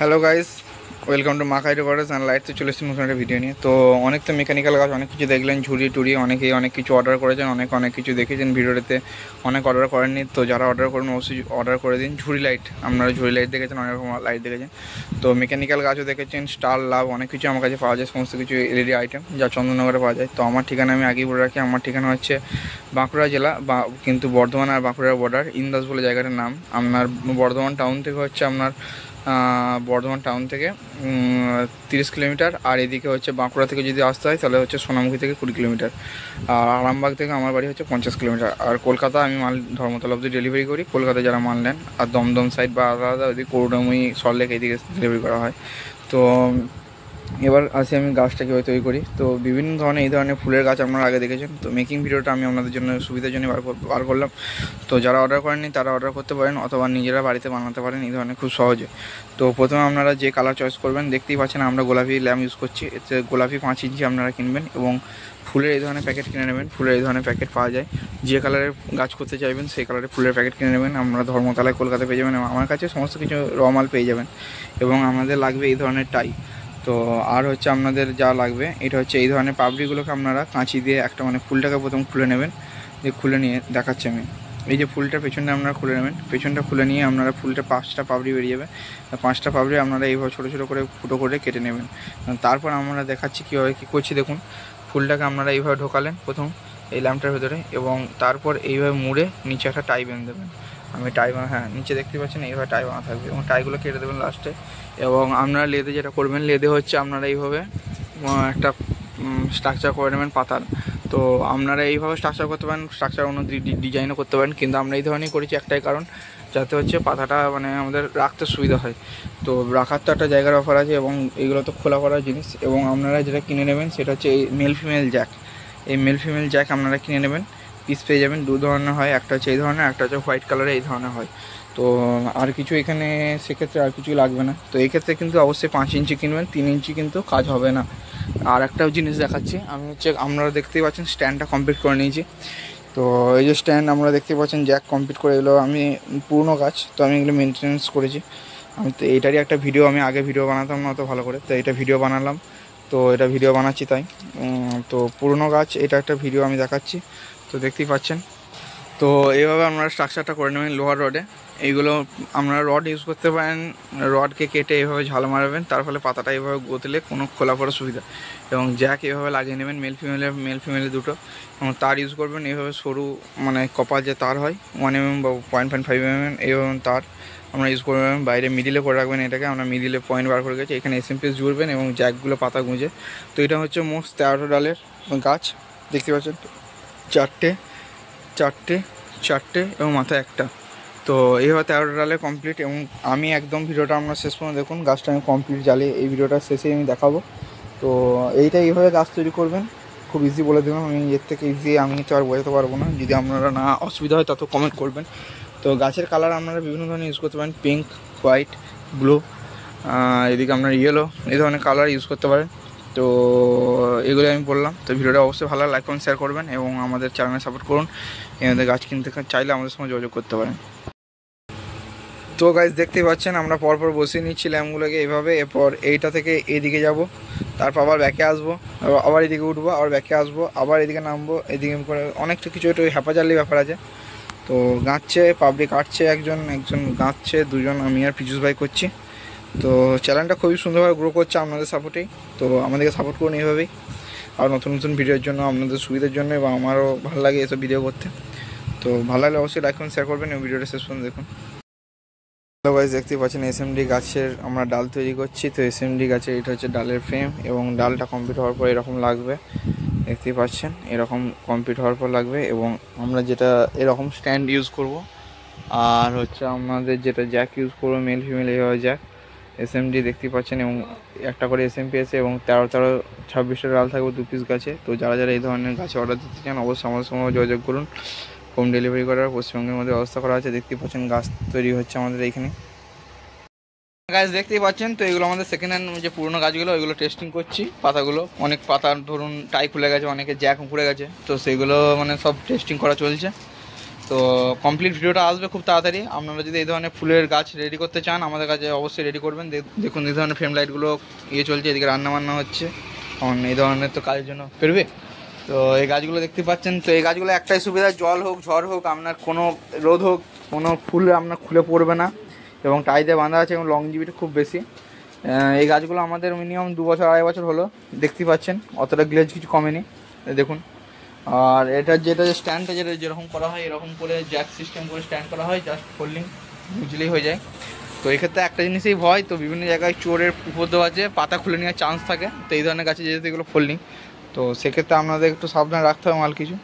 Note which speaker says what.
Speaker 1: hello guys welcome to মা কাইটো বার্ডার্স and লাইটসে চলে এসেছি নতুন একটা ভিডিও নিয়ে তো অনেক তো মেকানিক্যাল কাজ অনেক কিছু দেখলেন ঝুড়ি টুড়ি অনেকেই অনেক কিছু অর্ডার করেছেন অনেক অনেক কিছু দেখেছেন ভিডিওতে অনেক অর্ডার করেননি তো যারা অর্ডার করেন অবশ্যই অর্ডার করে দিন ঝুড়ি লাইট আপনারা ঝুড়ি লাইট দেখেছেন অনেক রকম লাইট দেখেছেন তো মেকানিক্যাল কাজও দেখেছেন স্টার লাভ অনেক কিছু আমার কাছে পাওয়া যায় সমস্ত কিছু এলইডি আইটেম যা চন্দননগরে পাওয়া যায় তো আমার ঠিকানা আমি আগেই বলে রাখি আমার ঠিকানা হচ্ছে বাঁকুড়া জেলা বা কিন্তু বর্ধমান আর বাঁকুড়ার বর্ডার ইন্দাস বলে জায়গাটার নাম আপনার বর্ধমান টাউন থেকে হচ্ছে আপনার বর্ধমান টাউন থেকে তিরিশ কিলোমিটার আর এদিকে হচ্ছে বাঁকুড়া থেকে যদি আসতে হয় তাহলে হচ্ছে সোনামুখী থেকে কুড়ি কিলোমিটার আর আরামবাগ থেকে আমার বাড়ি হচ্ছে পঞ্চাশ কিলোমিটার আর কলকাতা আমি মাল ধর্মতলা অব্দি ডেলিভারি করি কলকাতায় যারা মাল নেন আর দমদম সাইড বা আলাদা আলাদা ওইদিকে করুণাময়ী সল্টলেক এইদিকে ডেলিভারি করা হয় তো এবার আসি আমি গাছটা কীভাবে তৈরি করি তো বিভিন্ন ধরনের এই ধরনের ফুলের গাছ আপনারা আগে দেখেছেন তো মেকিং ভিডিওটা আমি আপনাদের জন্য সুবিধার জন্য বার বার করলাম তো যারা অর্ডার করেননি তারা অর্ডার করতে পারেন অথবা নিজেরা বাড়িতে বানাতে পারেন এই ধরনের খুব সহজে তো প্রথমে আপনারা যে কালার চয়েস করবেন দেখতেই পাচ্ছেন আমরা গোলাপি ল্যাম্প ইউজ করছি এতে গোলাপি পাঁচ ইঞ্চি আপনারা কিনবেন এবং ফুলের এই ধরনের প্যাকেট কিনে নেবেন ফুলের এই ধরনের প্যাকেট পাওয়া যায় যে কালারের গাছ করতে চাইবেন সেই কালারের ফুলের প্যাকেট কিনে নেবেন আমরা ধর্মতলায় কলকাতা পেয়ে যাবেন আমার কাছে সমস্ত কিছু রমাল পেয়ে যাবেন এবং আমাদের লাগবে এই ধরনের টাই তো আর হচ্ছে আপনাদের যা লাগবে এটা হচ্ছে এই ধরনের পাপড়িগুলোকে আপনারা কাঁচি দিয়ে একটা মানে ফুলটাকে প্রথম খুলে নেবেন যে খুলে নিয়ে দেখাচ্ছি আমি এই যে ফুলটা পেছনটা আপনারা খুলে নেবেন পেছনটা খুলে নিয়ে আপনারা ফুলটা পাঁচটা পাপড়ি বেরিয়ে যাবে পাঁচটা পাপড়ি আপনারা এইভাবে ছোটো ছোটো করে ফুটো করে কেটে নেবেন তারপর আমরা দেখাচ্ছি কীভাবে কী করছি দেখুন ফুলটাকে আপনারা এইভাবে ঢোকালেন প্রথম এই ল্যাম্পটার ভেতরে এবং তারপর এইভাবে মুড়ে নিচে একটা টাই বেঁধে দেবেন আমি টাই হ্যাঁ নিচে দেখতে পাচ্ছেন এইভাবে টাই বানা থাকবে এবং টাইগুলো কেটে দেবেন লাস্টে এবং আপনারা লেদে যেটা করবেন লেদে হচ্ছে আপনারা এইভাবে একটা স্ট্রাকচার করে নেবেন পাতার তো আপনারা এইভাবে স্ট্রাকচার করতে পারেন স্ট্রাকচার অন্য ডিজাইনও করতে পারেন কিন্তু আমরা এই ধরনেরই করেছি একটাই কারণ যাতে হচ্ছে পাতাটা মানে আমাদের রাখতে সুবিধা হয় তো রাখার তো একটা জায়গার অফার আছে এবং এগুলো তো খোলা করার জিনিস এবং আপনারা যেটা কিনে নেবেন সেটা হচ্ছে এই মেল ফিমেল জ্যাক এই মেল ফিমেল জ্যাক আপনারা কিনে নেবেন পিস পেয়ে যাবেন দু ধরনের হয় একটা হচ্ছে এই ধরনের একটা হচ্ছে হোয়াইট কালারে এই ধরনের হয় তো আর কিছু এখানে সেক্ষেত্রে আর কিছু লাগবে না তো এক্ষেত্রে কিন্তু অবশ্যই পাঁচ ইঞ্চি কিনবেন তিন ইঞ্চি কিন্তু কাজ হবে না আর একটাও জিনিস দেখাচ্ছি আমি হচ্ছে আপনারা দেখতেই পাচ্ছেন স্ট্যান্ডটা কমপ্লিট করে নিয়েছি তো এই যে স্ট্যান্ড আমরা দেখতে পাচ্ছেন জ্যাক কমপ্লিট করে এগুলো আমি পুরনো গাছ তো আমি এগুলো মেনটেন্যান্স করেছি আমি তো এটারই একটা ভিডিও আমি আগে ভিডিও বানাতাম না অত ভালো করে তো এটা ভিডিও বানালাম তো এটা ভিডিও বানাচ্ছি তাই তো পুরনো গাছ এটা একটা ভিডিও আমি দেখাচ্ছি তো দেখতেই পাচ্ছেন তো এইভাবে আমরা স্ট্রাকচারটা করে নেবেন লোহার রডে এইগুলো আপনারা রড ইউজ করতে পারেন রডকে কেটে এভাবে ঝাল মারাবেন তার ফলে পাতাটা এভাবে গোতলে কোনো খোলা পড়া সুবিধা এবং জ্যাক এভাবে লাগিয়ে নেবেন মেল ফিমেলে মেল ফিমেলে দুটো এবং তার ইউজ করবেন এইভাবে সরু মানে কপাল যে তার হয় ওয়ান এম mm বা point point five M M এইভাবে তার আমরা ইউজ করবেন বাইরে মিডিলে করে রাখবেন এটাকে আমরা মিডিলে পয়েন্ট বার করে গেছি এখানে এসএমপিএস জুড়বেন এবং জ্যাকগুলো পাতা গুঁজে তো এটা হচ্ছে মোস্ট তেরোটা ডালের গাছ দেখতে পাচ্ছেন চারটে চারটে চারটে এবং মাথা একটা তো এইভাবে তেরোটা ডালে কমপ্লিট এবং আমি একদম ভিডিওটা আমরা শেষ পর্যন্ত দেখুন গাছটা আমি কমপ্লিট জালে এই ভিডিওটা শেষে আমি দেখাবো তো এইটা এইভাবে গাছ তৈরি করবেন খুব ইজি বলে দেবেন আমি এর থেকে ইজি আমি তো আর বোঝাতে পারবো না যদি আপনারা না অসুবিধা হয় তত কমেন্ট করবেন তো গাছের কালার আপনারা বিভিন্ন ধরনের ইউজ করতে পারেন পিঙ্ক হোয়াইট ব্লু এদিকে আপনার ইয়েলো এই ধরনের কালার ইউজ করতে পারেন তো এগুলো আমি বললাম তো ভিডিওটা অবশ্যই ভালো লাইক করুন শেয়ার করবেন এবং আমাদের চ্যানেলে সাপোর্ট করুন এমনি গাছ কিনতে চাইলে আমাদের সঙ্গে যোগাযোগ করতে পারেন তো গাছ দেখতেই পাচ্ছেন আমরা পরপর বসিয়ে নিচ্ছি ল্যাম্পগুলোকে এইভাবে এরপর এইটা থেকে এদিকে যাব তারপর আবার ব্যাকে আসবো আবার এদিকে উঠবো আবার ব্যাকে আসবো আবার এদিকে নামবো এদিকে করে অনেকটা কিছু একটু হ্যাপাচালি ব্যাপার আছে তো গাঁচছে পাবলিক আটছে একজন একজন গাঁচছে দুজন আমি আর পিজুষ ভাই করছি তো চ্যানেলটা খুবই সুন্দরভাবে গ্রো করছে আপনাদের সাপোর্টেই তো আমাদেরকে সাপোর্ট করুন এইভাবেই আর নতুন নতুন ভিডিওর জন্য আপনাদের সুবিধার জন্য এবং আমারও ভালো লাগে এসব ভিডিও করতে তো ভালো লাগলে অবশ্যই লাইক করুন শেয়ার করবেন এবং ভিডিওটা শেষ করুন দেখুন হ্যালো গাইজ দেখতে পাচ্ছেন এসএমডি গাছের আমরা ডাল তৈরি করছি তো এসএমডি গাছের এটা হচ্ছে ডালের ফ্রেম এবং ডালটা কমপ্লিট হওয়ার পর এরকম লাগবে দেখতেই পাচ্ছেন এরকম কমপ্লিট হওয়ার পর লাগবে এবং আমরা যেটা এরকম স্ট্যান্ড ইউজ করব আর হচ্ছে আমাদের যেটা জ্যাক ইউজ করবো মেল ফিমেল এইভাবে জ্যাক এস ডি দেখতে পাচ্ছেন এবং একটা করে এস পি আছে এবং তেরো তেরো ছাব্বিশটা ডাল থাকবে দু পিস গাছে তো যারা যারা এই ধরনের গাছে অর্ডার দিতে চান অবশ্যই আমাদের সঙ্গে যোগাযোগ করুন হোম ডেলিভারি করার পশ্চিমবঙ্গের মধ্যে ব্যবস্থা করা আছে দেখতে পাচ্ছেন গাছ তৈরি হচ্ছে আমাদের এইখানে গাছ দেখতেই পাচ্ছেন তো এগুলো আমাদের সেকেন্ড হ্যান্ড যে পুরোনো গাছগুলো ওইগুলো টেস্টিং করছি পাতাগুলো অনেক পাতা ধরুন টাই খুলে গেছে অনেকে জ্যাক খুলে গেছে তো সেগুলো মানে সব টেস্টিং করা চলছে তো কমপ্লিট ভিডিওটা আসবে খুব তাড়াতাড়ি আপনারা যদি এই ধরনের ফুলের গাছ রেডি করতে চান আমাদের কাছে অবশ্যই রেডি করবেন দেখুন এই ধরনের ফ্রেম লাইটগুলো ইয়ে চলছে এদিকে রান্নাবান্না হচ্ছে কারণ এই ধরনের তো কাজের জন্য পেরবে তো এই গাছগুলো দেখতে পাচ্ছেন তো এই গাছগুলো একটাই সুবিধা জল হোক ঝড় হোক আপনার কোনো রোদ হোক কোনো ফুল আপনার খুলে পড়বে না এবং টাইতে বাঁধা আছে এবং জিবিটা খুব বেশি এই গাছগুলো আমাদের মিনিমাম দু বছর আড়াই বছর হলো দেখতে পাচ্ছেন অতটা গ্লেজ কিছু কমেনি দেখুন আর এটা যেটা যে স্ট্যান্ডটা যেটা যেরকম করা হয় এরকম করে জ্যাক সিস্টেম করে স্ট্যান্ড করা হয় জাস্ট ফোল্ডিং বুঝলেই হয়ে যায় তো এক্ষেত্রে একটা জিনিসই ভয় তো বিভিন্ন জায়গায় চোরের উপদ্রব আছে পাতা খুলে নেওয়ার চান্স থাকে তো এই ধরনের গাছে যেহেতু এগুলো ফোল্ডিং তো সেক্ষেত্রে আপনাদের একটু সাবধানে রাখতে হবে মাল কিছু